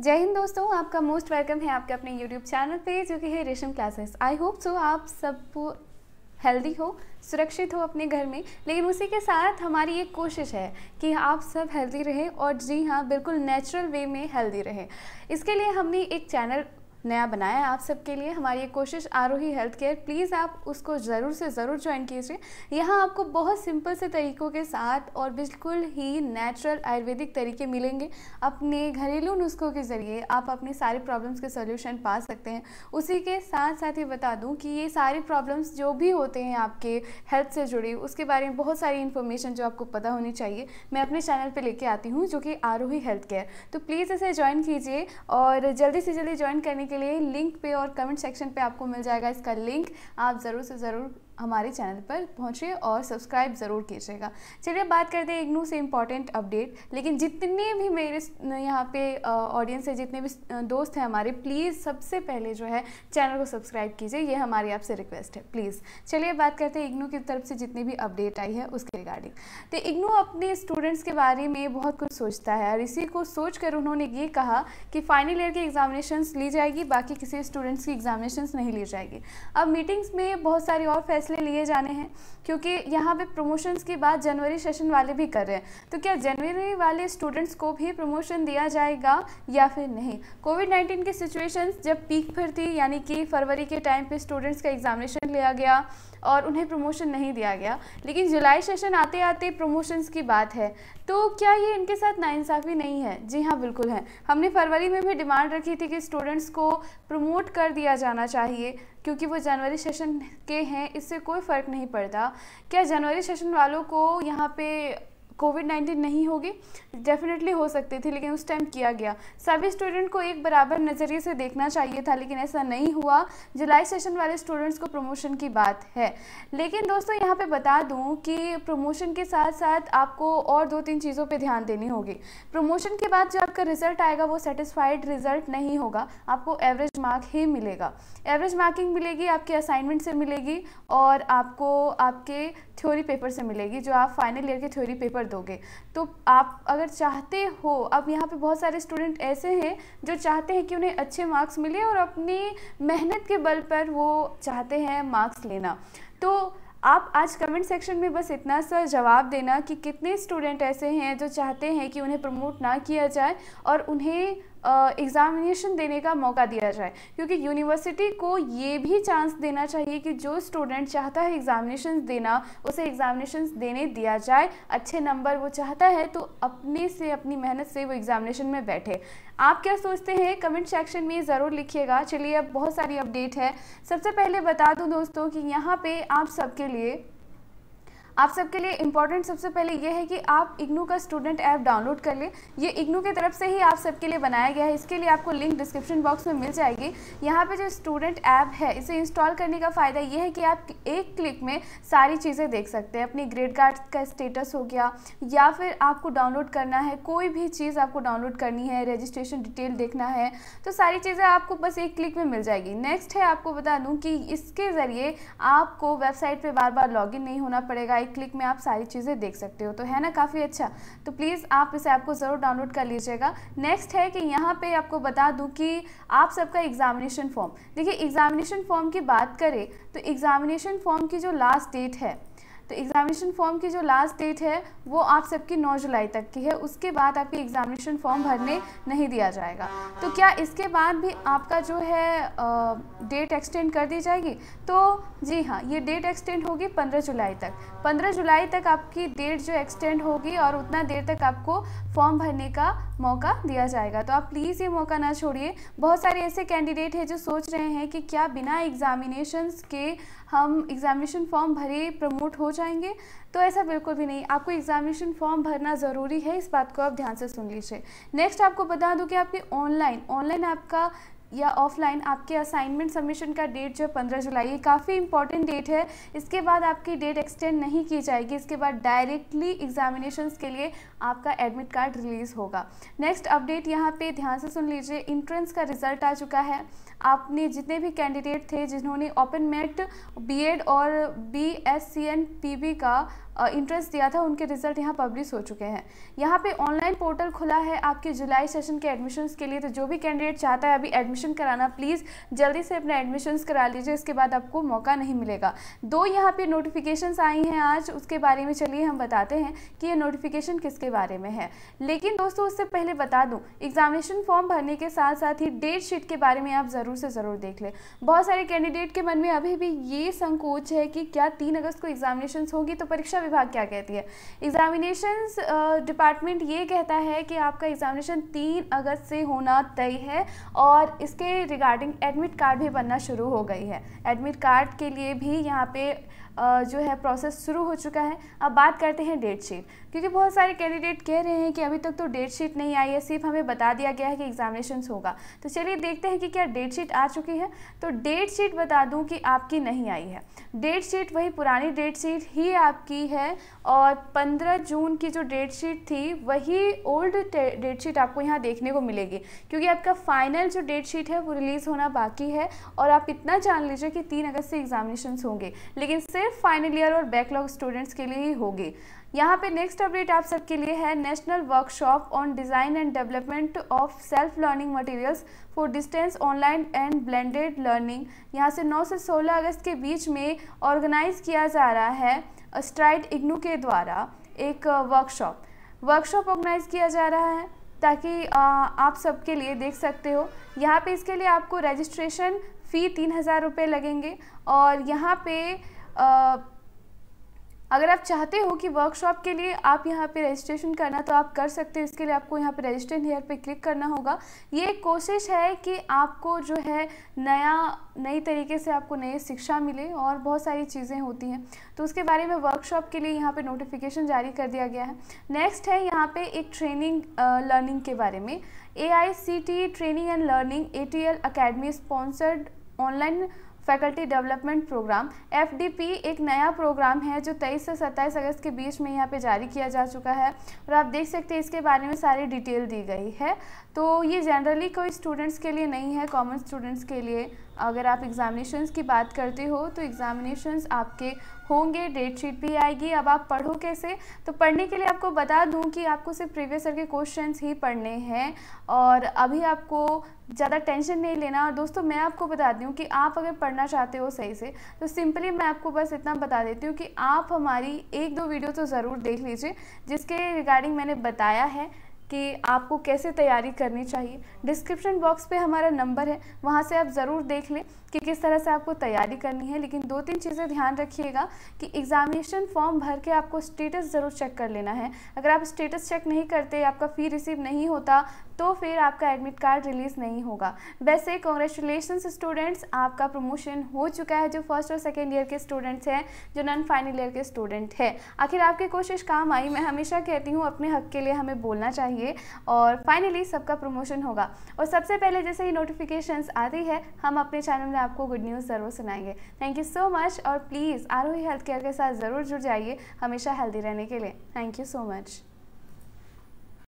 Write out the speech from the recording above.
जय हिंद दोस्तों आपका मोस्ट वेलकम है आपके अपने यूट्यूब चैनल पे जो कि है रेशम क्लासेस आई होप सो आप सब हेल्दी हो सुरक्षित हो अपने घर में लेकिन उसी के साथ हमारी एक कोशिश है कि आप सब हेल्दी रहें और जी हाँ बिल्कुल नेचुरल वे में हेल्दी रहें इसके लिए हमने एक चैनल नया बनाया है आप सबके लिए हमारी ये कोशिश आरोही हेल्थ केयर प्लीज़ आप उसको ज़रूर से ज़रूर ज्वाइन कीजिए यहाँ आपको बहुत सिंपल से तरीकों के साथ और बिल्कुल ही नेचुरल आयुर्वेदिक तरीके मिलेंगे अपने घरेलू नुस्खों के ज़रिए आप अपनी सारी प्रॉब्लम्स के सोल्यूशन पा सकते हैं उसी के साथ साथ ये बता दूँ कि ये सारी प्रॉब्लम्स जो भी होते हैं आपके हेल्थ से जुड़ी उसके बारे में बहुत सारी इन्फॉर्मेशन जो आपको पता होनी चाहिए मैं अपने चैनल पर लेके आती हूँ जो कि आरोही हेल्थ केयर तो प्लीज़ इसे ज्वाइन कीजिए और जल्दी से जल्दी ज्वाइन करने के लिए लिंक पे और कमेंट सेक्शन पे आपको मिल जाएगा इसका लिंक आप ज़रूर से ज़रूर हमारे चैनल पर पहुँचे और सब्सक्राइब ज़रूर कीजिएगा चलिए बात करते हैं इग्नू से इम्पॉर्टेंट अपडेट लेकिन जितने भी मेरे यहाँ पे ऑडियंस है जितने भी दोस्त हैं हमारे प्लीज़ सबसे पहले जो है चैनल को सब्सक्राइब कीजिए ये हमारी आपसे रिक्वेस्ट है प्लीज़ चलिए बात करते हैं इग्नू की तरफ से जितनी भी अपडेट आई है उसके रिगार्डिंग तो इग्नू अपने स्टूडेंट्स के बारे में बहुत कुछ सोचता है और इसी को सोच कर उन्होंने ये कहा कि फाइनल ईयर की एग्जामिनेशन ली जाएगी बाकी किसी स्टूडेंट्स की एग्जामिनेशन नहीं ली जाएगी अब मीटिंग्स में बहुत सारी और फैसले फैसले लिए जाने हैं क्योंकि यहाँ पे प्रमोशंस की बात जनवरी सेशन वाले भी कर रहे हैं तो क्या जनवरी वाले स्टूडेंट्स को भी प्रमोशन दिया जाएगा या फिर नहीं कोविड नाइन्टीन की सिचुएशन जब पीक पर थी यानी कि फरवरी के टाइम पर स्टूडेंट्स का एग्जामिनेशन लिया गया और उन्हें प्रमोशन नहीं दिया गया लेकिन जुलाई सेशन आते आते प्रमोशंस की बात है तो क्या ये इनके साथ नाइंसाफ़ी नहीं है जी हाँ बिल्कुल है हमने फरवरी में भी डिमांड रखी थी कि स्टूडेंट्स को प्रमोट कर दिया जाना चाहिए क्योंकि वो जनवरी सेशन के हैं इससे कोई फ़र्क नहीं पड़ता क्या जनवरी सेशन वालों को यहाँ पे कोविड नाइन्टीन नहीं होगी डेफिनेटली हो सकती थी लेकिन उस टाइम किया गया सभी स्टूडेंट को एक बराबर नज़रिए से देखना चाहिए था लेकिन ऐसा नहीं हुआ जुलाई सेशन वाले स्टूडेंट्स को प्रमोशन की बात है लेकिन दोस्तों यहाँ पे बता दूँ कि प्रमोशन के साथ साथ आपको और दो तीन चीज़ों पर ध्यान देनी होगी प्रमोशन के बाद जो आपका रिजल्ट आएगा वो सेटिस्फाइड रिजल्ट नहीं होगा आपको एवरेज मार्क ही मिलेगा एवरेज मार्किंग मिलेगी आपके असाइनमेंट से मिलेगी और आपको आपके थ्योरी पेपर से मिलेगी जो आप फाइनल ईयर के थ्योरी पेपर दोगे तो आप अगर चाहते हो अब यहाँ पे बहुत सारे स्टूडेंट ऐसे हैं जो चाहते हैं कि उन्हें अच्छे मार्क्स मिले और अपनी मेहनत के बल पर वो चाहते हैं मार्क्स लेना तो आप आज कमेंट सेक्शन में बस इतना सा जवाब देना कि कितने स्टूडेंट ऐसे हैं जो चाहते हैं कि उन्हें प्रमोट ना किया जाए और उन्हें एग्ज़ामिनेशन देने का मौका दिया जाए क्योंकि यूनिवर्सिटी को ये भी चांस देना चाहिए कि जो स्टूडेंट चाहता है एग्ज़ामिनेशन देना उसे एग्ज़ामिनेशन देने दिया जाए अच्छे नंबर वो चाहता है तो अपने से अपनी मेहनत से वो एग्ज़ामिनेशन में बैठे आप क्या सोचते हैं कमेंट सेक्शन में ज़रूर लिखिएगा चलिए अब बहुत सारी अपडेट है सबसे पहले बता दूँ दोस्तों कि यहाँ पर आप सबके लिए आप सबके लिए इम्पॉर्टेंट सबसे पहले ये है कि आप इग्नू का स्टूडेंट ऐप डाउनलोड कर लें ये इग्नू की तरफ से ही आप सबके लिए बनाया गया है इसके लिए आपको लिंक डिस्क्रिप्शन बॉक्स में मिल जाएगी यहाँ पे जो स्टूडेंट ऐप है इसे इंस्टॉल करने का फ़ायदा ये है कि आप एक क्लिक में सारी चीज़ें देख सकते हैं अपनी ग्रेड कार्ड का स्टेटस हो गया या फिर आपको डाउनलोड करना है कोई भी चीज़ आपको डाउनलोड करनी है रजिस्ट्रेशन डिटेल देखना है तो सारी चीज़ें आपको बस एक क्लिक में मिल जाएगी नेक्स्ट है आपको बता दूँ कि इसके ज़रिए आपको वेबसाइट पर बार बार लॉग नहीं होना पड़ेगा राइट क्लिक में आप सारी चीज़ें देख सकते हो तो है ना काफ़ी अच्छा तो प्लीज़ आप इस ऐप को ज़रूर डाउनलोड कर लीजिएगा नेक्स्ट है कि यहाँ पे आपको बता दूँ कि आप सबका एग्जामिनेशन फॉर्म देखिए एग्जामिनेशन फॉर्म की बात करें तो एग्जामिनेशन फॉर्म की जो लास्ट डेट है तो एग्जामिनेशन फॉर्म की जो लास्ट डेट है वो आप सबकी 9 जुलाई तक की है उसके बाद आपके एग्जामिनेशन फॉर्म भरने नहीं दिया जाएगा तो क्या इसके बाद भी आपका जो है डेट एक्सटेंड कर दी जाएगी तो जी हाँ ये डेट एक्सटेंड होगी 15 जुलाई तक 15 जुलाई तक आपकी डेट जो एक्सटेंड होगी और उतना देर तक आपको फॉर्म भरने का मौका दिया जाएगा तो आप प्लीज़ ये मौका ना छोड़िए बहुत सारे ऐसे कैंडिडेट हैं जो सोच रहे हैं कि क्या बिना एग्ज़ामिनेशन के हम एग्ज़ामिनेशन फॉर्म भरे प्रमोट हो जाएंगे तो ऐसा बिल्कुल भी नहीं आपको एग्ज़ामिनेशन फॉर्म भरना ज़रूरी है इस बात को आप ध्यान से सुन लीजिए नेक्स्ट आपको बता दूँ कि आपकी ऑनलाइन ऑनलाइन आपका या ऑफलाइन आपके असाइनमेंट सबमिशन का डेट जो है पंद्रह जुलाई ये काफ़ी इंपॉर्टेंट डेट है इसके बाद आपकी डेट एक्सटेंड नहीं की जाएगी इसके बाद डायरेक्टली एग्जामिनेशंस के लिए आपका एडमिट कार्ड रिलीज़ होगा नेक्स्ट अपडेट यहाँ पे ध्यान से सुन लीजिए इंट्रेंस का रिजल्ट आ चुका है आपने जितने भी कैंडिडेट थे जिन्होंने ओपन मेट बीएड और B S C N P B का इंटरेस्ट दिया था उनके रिजल्ट यहाँ पब्लिश हो चुके हैं यहाँ पे ऑनलाइन पोर्टल खुला है आपके जुलाई सेशन के एडमिशन्स के लिए तो जो भी कैंडिडेट चाहता है अभी एडमिशन कराना प्लीज़ जल्दी से अपना एडमिशन्स करा लीजिए इसके बाद आपको मौका नहीं मिलेगा दो यहाँ पे नोटिफिकेशंस आई हैं आज उसके बारे में चलिए हम बताते हैं कि ये नोटिफिकेशन किसके बारे में है लेकिन दोस्तों उससे पहले बता दूँ एग्जामिनेशन फॉर्म भरने के साथ साथ ही डेट शीट के बारे में आप ज़रूर ज़रूर से ज़रूर देख ले बहुत सारे कैंडिडेट के मन में अभी भी ये संकोच है कि क्या तीन अगस्त को एग्जामिनेशन होगी तो परीक्षा विभाग क्या कहती है एग्जामिनेशन डिपार्टमेंट ये कहता है कि आपका एग्जामिनेशन तीन अगस्त से होना तय है और इसके रिगार्डिंग एडमिट कार्ड भी बनना शुरू हो गई है एडमिट कार्ड के लिए भी यहाँ पे जो है प्रोसेस शुरू हो चुका है अब बात करते हैं डेट शीट क्योंकि बहुत सारे कैंडिडेट कह रहे हैं कि अभी तक तो डेट शीट नहीं आई है सिर्फ हमें बता दिया गया है कि एग्जामिनेशन होगा तो चलिए देखते हैं कि क्या डेट शीट आ चुकी है तो डेट शीट बता दूं कि आपकी नहीं आई है डेट शीट वही पुरानी डेट शीट ही आपकी है और 15 जून की जो डेट शीट थी वही ओल्ड डेट शीट आपको यहाँ देखने को मिलेगी क्योंकि आपका फाइनल जो डेट शीट है वो रिलीज़ होना बाकी है और आप इतना जान लीजिए कि तीन अगस्त से एग्जामिनेशन होंगे लेकिन सिर्फ फाइनल ईयर और बैकलॉग स्टूडेंट्स के लिए ही होगी यहाँ पे नेक्स्ट अपडेट आप सबके लिए है national workshop on design and development of self learning materials for distance online and blended learning यहाँ से 9 से 16 अगस्त के बीच में ऑर्गेनाइज किया जा रहा है स्ट्राइड इग्नू के द्वारा एक वर्कशॉप वर्कशॉप ऑर्गेनाइज किया जा रहा है ताकि आप सबके लिए देख सकते हो यहाँ पे इसके लिए आपको रजिस्ट्रेशन फ़ी तीन हज़ार रुपये लगेंगे और यहाँ पे आ, अगर आप चाहते हो कि वर्कशॉप के लिए आप यहाँ पे रजिस्ट्रेशन करना तो आप कर सकते हो इसके लिए आपको यहाँ पे रजिस्ट्रेशन हेयर पे क्लिक करना होगा ये कोशिश है कि आपको जो है नया नई तरीके से आपको नई शिक्षा मिले और बहुत सारी चीज़ें होती हैं तो उसके बारे में वर्कशॉप के लिए यहाँ पर नोटिफिकेशन जारी कर दिया गया है नेक्स्ट है यहाँ पर एक ट्रेनिंग लर्निंग के बारे में a training and learning A T L academy sponsored online faculty development programme F एक नया प्रोग्राम है जो तेईस से सत्ताईस अगस्त के बीच में यहाँ पर जारी किया जा चुका है और आप देख सकते हैं इसके बारे में सारी डिटेल दी गई है तो ये जनरली कोई स्टूडेंट्स के लिए नहीं है कॉमन स्टूडेंट्स के लिए अगर आप एग्ज़ामिनेशंस की बात करते हो तो एग्ज़ामिनेशंस आपके होंगे डेट शीट भी आएगी अब आप पढ़ो कैसे तो पढ़ने के लिए आपको बता दूं कि आपको सिर्फ प्रीवियस ईयर के क्वेश्चंस ही पढ़ने हैं और अभी आपको ज़्यादा टेंशन नहीं लेना और दोस्तों मैं आपको बता दूँ कि आप अगर पढ़ना चाहते हो सही से तो सिंपली मैं आपको बस इतना बता देती हूँ कि आप हमारी एक दो वीडियो तो ज़रूर देख लीजिए जिसके रिगार्डिंग मैंने बताया है कि आपको कैसे तैयारी करनी चाहिए डिस्क्रिप्शन बॉक्स पे हमारा नंबर है वहाँ से आप ज़रूर देख लें कि किस तरह से आपको तैयारी करनी है लेकिन दो तीन चीज़ें ध्यान रखिएगा कि एग्जामिनेशन फॉर्म भर के आपको स्टेटस ज़रूर चेक कर लेना है अगर आप स्टेटस चेक नहीं करते आपका फ़ी रिसीव नहीं होता तो फिर आपका एडमिट कार्ड रिलीज़ नहीं होगा वैसे कॉन्ग्रेचुलेशन स्टूडेंट्स आपका प्रमोशन हो चुका है जो फर्स्ट और सेकेंड ईयर के स्टूडेंट्स हैं जो नॉन फाइनल ईयर के स्टूडेंट हैं आखिर आपकी कोशिश काम आई मैं हमेशा कहती हूँ अपने हक के लिए हमें बोलना चाहिए और फाइनली सबका प्रमोशन होगा और सबसे पहले जैसे ही नोटिफिकेशन आती है हम अपने चैनल में आपको गुड न्यूज़ ज़रूर सुनाएंगे थैंक यू सो मच और प्लीज़ आरोही हेल्थ केयर के साथ ज़रूर जुड़ जाइए हमेशा हेल्दी रहने के लिए थैंक यू सो मच